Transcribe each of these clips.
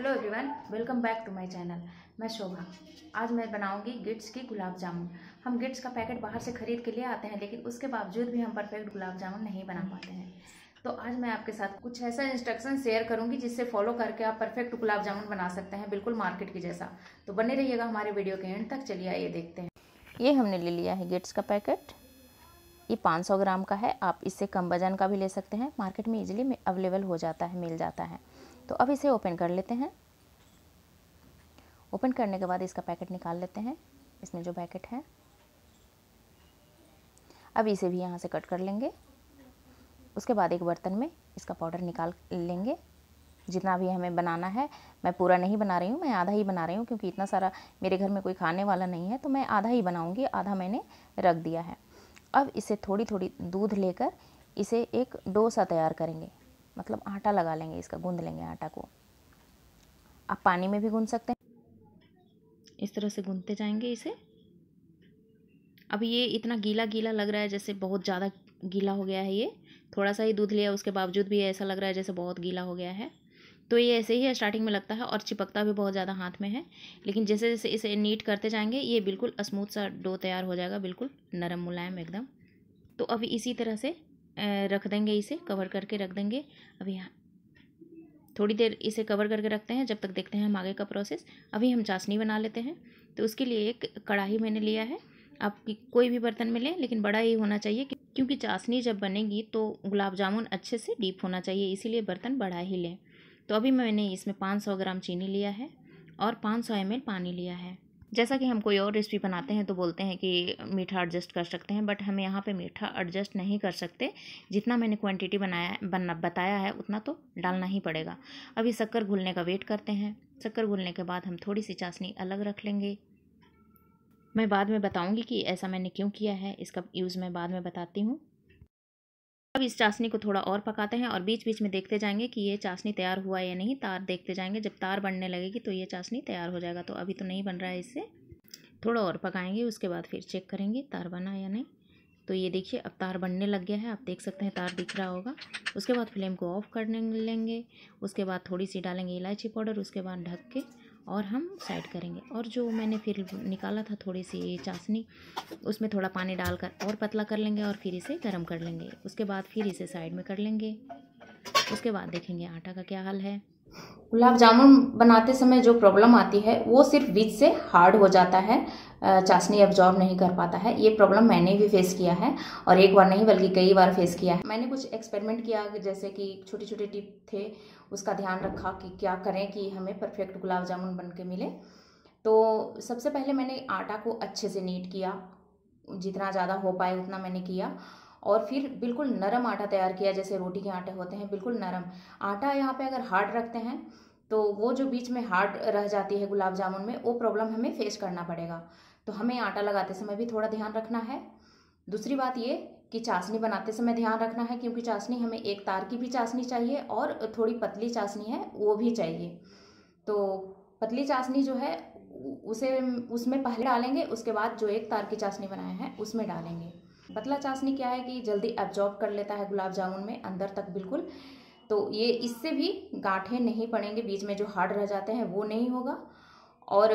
hello everyone welcome back to my channel मैं शोभा आज मैं बनाऊंगी गिट्स की गुलाब जामुन हम गिट्स का पैकेट बाहर से खरीद के लिए आते हैं लेकिन उसके बावजूद भी हम परफेक्ट गुलाब जामुन नहीं बना पाते हैं तो आज मैं आपके साथ कुछ ऐसा इंस्ट्रक्शन शेयर करूंगी जिससे फॉलो करके आप परफेक्ट गुलाब जामुन बना सकते हैं बिल्कुल मार्केट की जैसा तो बने रहिएगा हमारे वीडियो के एंड तक चलिए आइए देखते हैं ये हमने ले लिया है गिट्स का पैकेट ये 500 ग्राम का है आप इससे कम वजन का भी ले सकते हैं मार्केट में इजीली अवेलेबल हो जाता है मिल जाता है तो अब इसे ओपन कर लेते हैं ओपन करने के बाद इसका पैकेट निकाल लेते हैं इसमें जो पैकेट है अब इसे भी यहाँ से कट कर लेंगे उसके बाद एक बर्तन में इसका पाउडर निकाल लेंगे जितना भी हमें बनाना है मैं पूरा नहीं बना रही हूँ मैं आधा ही बना रही हूँ क्योंकि इतना सारा मेरे घर में कोई खाने वाला नहीं है तो मैं आधा ही बनाऊँगी आधा मैंने रख दिया है अब इसे थोड़ी थोड़ी दूध लेकर इसे एक डोसा तैयार करेंगे मतलब आटा लगा लेंगे इसका गूंद लेंगे आटा को आप पानी में भी गूंद सकते हैं इस तरह से गूंदते जाएंगे इसे अब ये इतना गीला गीला लग रहा है जैसे बहुत ज़्यादा गीला हो गया है ये थोड़ा सा ही दूध लिया उसके बावजूद भी ऐसा लग रहा है जैसे बहुत गीला हो गया है तो ये ऐसे ही है स्टार्टिंग में लगता है और चिपकता भी बहुत ज़्यादा हाथ में है लेकिन जैसे जैसे इसे नीट करते जाएंगे ये बिल्कुल स्मूथ सा डो तैयार हो जाएगा बिल्कुल नरम मुलायम एकदम तो अभी इसी तरह से रख देंगे इसे कवर करके रख देंगे अभी थोड़ी देर इसे कवर करके रखते हैं जब तक देखते हैं हम आगे का प्रोसेस अभी हम चाशनी बना लेते हैं तो उसके लिए एक कढ़ाई मैंने लिया है आपकी कोई भी बर्तन में लें लेकिन बड़ा ही होना चाहिए क्योंकि चाशनी जब बनेगी तो गुलाब जामुन अच्छे से डीप होना चाहिए इसीलिए बर्तन बड़ा ही लें तो अभी मैंने इसमें 500 ग्राम चीनी लिया है और 500 सौ पानी लिया है जैसा कि हम कोई और रेसिपी बनाते हैं तो बोलते हैं कि मीठा एडजस्ट कर सकते हैं बट हम यहाँ पे मीठा एडजस्ट नहीं कर सकते जितना मैंने क्वांटिटी बनाया बना बताया है उतना तो डालना ही पड़ेगा अभी शक्कर घुलने का वेट करते हैं शक्कर घुलने के बाद हम थोड़ी सी चाशनी अलग रख लेंगे मैं बाद में बताऊँगी कि ऐसा मैंने क्यों किया है इसका यूज़ मैं बाद में बताती हूँ अब इस चाशनी को थोड़ा और पकाते हैं और बीच बीच में देखते जाएंगे कि ये चाशनी तैयार हुआ या नहीं तार देखते जाएंगे जब तार बनने लगेगी तो ये चाशनी तैयार हो जाएगा तो अभी तो नहीं बन रहा है इससे थोड़ा और पकाएंगे उसके बाद फिर चेक करेंगे तार बना या नहीं तो ये देखिए अब तार बनने लग गया है आप देख सकते हैं तार दिख रहा होगा उसके बाद फ्लेम को ऑफ़ करने लेंगे उसके बाद थोड़ी सी डालेंगे इलायची पाउडर उसके बाद ढक के और हम साइड करेंगे और जो मैंने फिर निकाला था थोड़ी सी चाशनी उसमें थोड़ा पानी डालकर और पतला कर लेंगे और फिर इसे गर्म कर लेंगे उसके बाद फिर इसे साइड में कर लेंगे उसके बाद देखेंगे आटा का क्या हाल है गुलाब जामुन बनाते समय जो प्रॉब्लम आती है वो सिर्फ बीच से हार्ड हो जाता है चाशनी एब्जॉर्ब नहीं कर पाता है ये प्रॉब्लम मैंने भी फेस किया है और एक बार नहीं बल्कि कई बार फेस किया है मैंने कुछ एक्सपेरिमेंट किया जैसे कि छोटे छोटे टिप थे उसका ध्यान रखा कि क्या करें कि हमें परफेक्ट गुलाब जामुन बन के मिले तो सबसे पहले मैंने आटा को अच्छे से नीट किया जितना ज़्यादा हो पाए उतना मैंने किया और फिर बिल्कुल नरम आटा तैयार किया जैसे रोटी के आटे होते हैं बिल्कुल नरम आटा यहाँ पे अगर हार्ड रखते हैं तो वो जो बीच में हार्ड रह जाती है गुलाब जामुन में वो प्रॉब्लम हमें फेस करना पड़ेगा तो हमें आटा लगाते समय भी थोड़ा ध्यान रखना है दूसरी बात ये कि चाशनी बनाते समय ध्यान रखना है क्योंकि चाशनी हमें एक तार की भी चाशनी चाहिए और थोड़ी पतली चाशनी है वो भी चाहिए तो पतली चाशनी जो है उसे उसमें पहले डालेंगे उसके बाद जो एक तार की चाशनी बनाए हैं उसमें डालेंगे पतला चाशनी क्या है कि जल्दी एब्जॉर्ब कर लेता है गुलाब जामुन में अंदर तक बिल्कुल तो ये इससे भी गाँठे नहीं पड़ेंगे बीच में जो हार्ड रह जाते हैं वो नहीं होगा और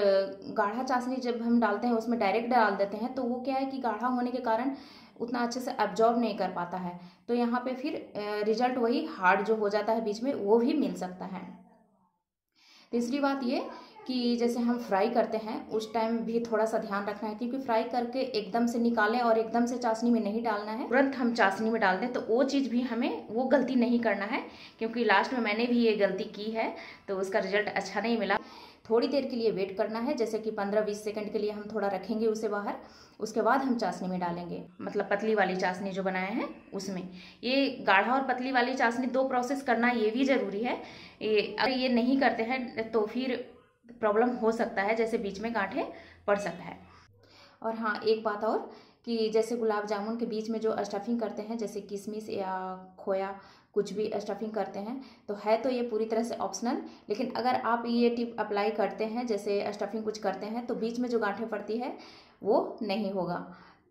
गाढ़ा चाशनी जब हम डालते हैं उसमें डायरेक्ट डाल देते हैं तो वो क्या है कि गाढ़ा होने के कारण उतना अच्छे से एब्जॉर्ब नहीं कर पाता है तो यहाँ पे फिर रिजल्ट वही हार्ड जो हो जाता है बीच में वो भी मिल सकता है तीसरी बात ये कि जैसे हम फ्राई करते हैं उस टाइम भी थोड़ा सा ध्यान रखना है क्योंकि फ्राई करके एकदम से निकालें और एकदम से चाशनी में नहीं डालना है तुरंत हम चाशनी में डाल दें तो वो चीज़ भी हमें वो गलती नहीं करना है क्योंकि लास्ट में मैंने भी ये गलती की है तो उसका रिजल्ट अच्छा नहीं मिला थोड़ी देर के लिए वेट करना है जैसे कि पंद्रह बीस सेकंड के लिए हम थोड़ा रखेंगे उसे बाहर उसके बाद हम चाशनी में डालेंगे मतलब पतली वाली चाशनी जो बनाए हैं उसमें ये गाढ़ा और पतली वाली चाशनी दो प्रोसेस करना ये भी ज़रूरी है ये अगर ये नहीं करते हैं तो फिर प्रॉब्लम हो सकता है जैसे बीच में गांठे पड़ सकता है और हाँ एक बात और कि जैसे गुलाब जामुन के बीच में जो स्टफिंग करते हैं जैसे किशमिश या खोया कुछ भी स्टफिंग करते हैं तो है तो ये पूरी तरह से ऑप्शनल लेकिन अगर आप ये टिप अप्लाई करते हैं जैसे स्टफिंग कुछ करते हैं तो बीच में जो गांठें पड़ती है वो नहीं होगा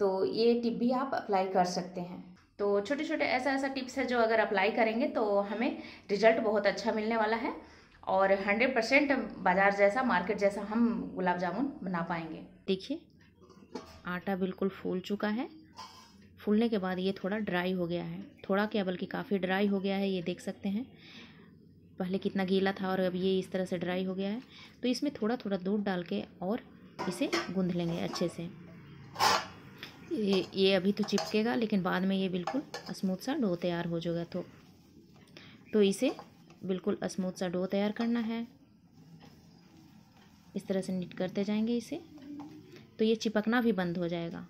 तो ये टिप भी आप अप्लाई कर सकते हैं तो छोटे छोटे ऐसा ऐसा टिप्स है जो अगर अप्लाई करेंगे तो हमें रिजल्ट बहुत अच्छा मिलने वाला है और हंड्रेड परसेंट बाजार जैसा मार्केट जैसा हम गुलाब जामुन बना पाएंगे देखिए आटा बिल्कुल फूल चुका है फूलने के बाद ये थोड़ा ड्राई हो गया है थोड़ा क्या बल्कि काफ़ी ड्राई हो गया है ये देख सकते हैं पहले कितना गीला था और अब ये इस तरह से ड्राई हो गया है तो इसमें थोड़ा थोड़ा दूध डाल के और इसे गूँध लेंगे अच्छे से ये, ये अभी तो चिपकेगा लेकिन बाद में ये बिल्कुल स्मूथ सा डो तैयार हो जाएगा तो तो इसे बिल्कुल स्मूथ सा डो तैयार करना है इस तरह से नीट करते जाएंगे इसे तो ये चिपकना भी बंद हो जाएगा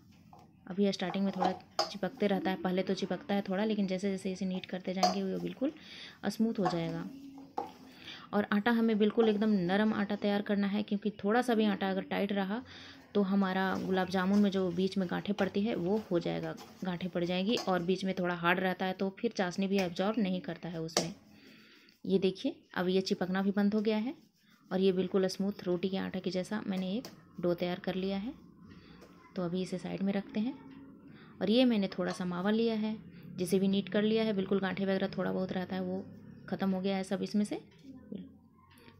अभी स्टार्टिंग में थोड़ा चिपकते रहता है पहले तो चिपकता है थोड़ा लेकिन जैसे जैसे इसे नीट करते जाएंगे वो बिल्कुल स्मूथ हो जाएगा और आटा हमें बिल्कुल एकदम नरम आटा तैयार करना है क्योंकि थोड़ा सा भी आटा अगर टाइट रहा तो हमारा गुलाब जामुन में जो बीच में गांठे पड़ती है वो हो जाएगा गांठे पड़ जाएंगी और बीच में थोड़ा हार्ड रहता है तो फिर चाशनी भी एब्जॉर्ब नहीं करता है उसमें ये देखिए अब ये चिपकना भी बंद हो गया है और ये बिल्कुल स्मूथ रोटी के आटा के जैसा मैंने एक डो तैयार कर लिया है तो अभी इसे साइड में रखते हैं और ये मैंने थोड़ा सा मावा लिया है जिसे भी नीट कर लिया है बिल्कुल गांठे वगैरह थोड़ा बहुत रहता है वो ख़त्म हो गया है सब इसमें से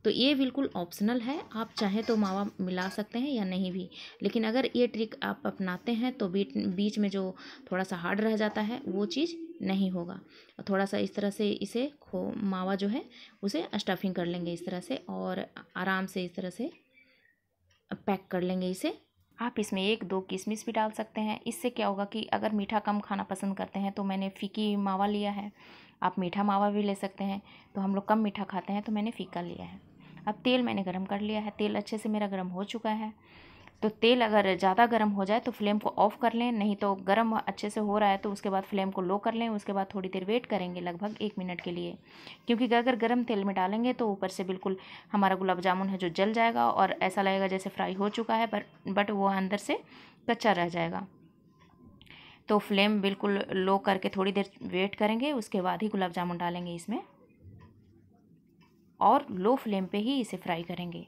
तो ये बिल्कुल ऑप्शनल है आप चाहें तो मावा मिला सकते हैं या नहीं भी लेकिन अगर ये ट्रिक आप अपनाते हैं तो बीट बीच में जो थोड़ा सा हार्ड रह जाता है वो चीज़ नहीं होगा थोड़ा सा इस तरह से इसे खो मावा जो है उसे स्टफिंग कर लेंगे इस तरह से और आराम से इस तरह से पैक कर लेंगे इसे आप इसमें एक दो किशमिश भी डाल सकते हैं इससे क्या होगा कि अगर मीठा कम खाना पसंद करते हैं तो मैंने फीकी मावा लिया है आप मीठा मावा भी ले सकते हैं तो हम लोग कम मीठा खाते हैं तो मैंने फीका लिया है अब तेल मैंने गर्म कर लिया है तेल अच्छे से मेरा गर्म हो चुका है तो तेल अगर ज़्यादा गर्म हो जाए तो फ्लेम को ऑफ़ कर लें नहीं तो गर्म अच्छे से हो रहा है तो उसके बाद फ्लेम को लो कर लें उसके बाद थोड़ी देर वेट करेंगे लगभग एक मिनट के लिए क्योंकि अगर गर्म तेल में डालेंगे तो ऊपर से बिल्कुल हमारा गुलाब जामुन है जो जल जाएगा और ऐसा लगेगा जैसे फ्राई हो चुका है बट बट वो अंदर से कच्चा रह जाएगा तो फ्लेम बिल्कुल लो करके थोड़ी देर वेट करेंगे उसके बाद ही गुलाब जामुन डालेंगे इसमें और लो फ्लेम पे ही इसे फ्राई करेंगे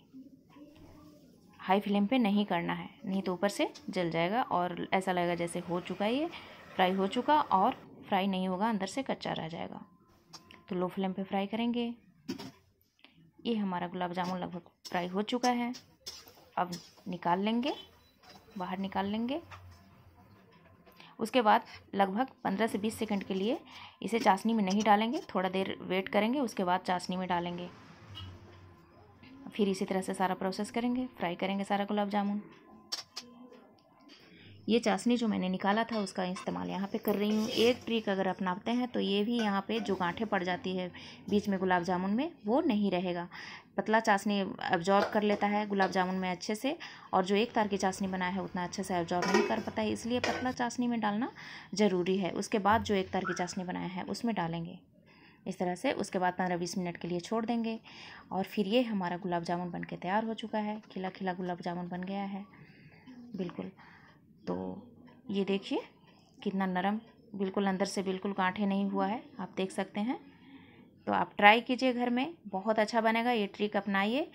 हाई फ्लेम पे नहीं करना है नहीं तो ऊपर से जल जाएगा और ऐसा लगेगा जैसे हो चुका है ये फ्राई हो चुका और फ्राई नहीं होगा अंदर से कच्चा रह जाएगा तो लो फ्लेम पे फ्राई करेंगे ये हमारा गुलाब जामुन लगभग फ्राई हो चुका है अब निकाल लेंगे बाहर निकाल लेंगे उसके बाद लगभग पंद्रह से बीस सेकंड के लिए इसे चाशनी में नहीं डालेंगे थोड़ा देर वेट करेंगे उसके बाद चाशनी में डालेंगे फिर इसी तरह से सारा प्रोसेस करेंगे फ्राई करेंगे सारा गुलाब जामुन ये चाशनी जो मैंने निकाला था उसका इस्तेमाल यहाँ पे कर रही हूँ एक ट्रिक अगर अपनाते हैं तो ये भी यहाँ पे जो गांठें पड़ जाती है बीच में गुलाब जामुन में वो नहीं रहेगा पतला चाशनी एब्जॉर्ब कर लेता है गुलाब जामुन में अच्छे से और जो एक तार की चाशनी बनाया है उतना अच्छे से एब्जॉर्ब नहीं कर पाता है इसलिए पतला चाशनी में डालना ज़रूरी है उसके बाद जो एक तार की चाशनी बनाया है उसमें डालेंगे इस तरह से उसके बाद पंद्रह बीस मिनट के लिए छोड़ देंगे और फिर ये हमारा गुलाब जामुन बन के तैयार हो चुका है खिला खिला गुलाब जामुन बन गया है बिल्कुल तो ये देखिए कितना नरम बिल्कुल अंदर से बिल्कुल गांठे नहीं हुआ है आप देख सकते हैं तो आप ट्राई कीजिए घर में बहुत अच्छा बनेगा ये ट्रिक अपनाइए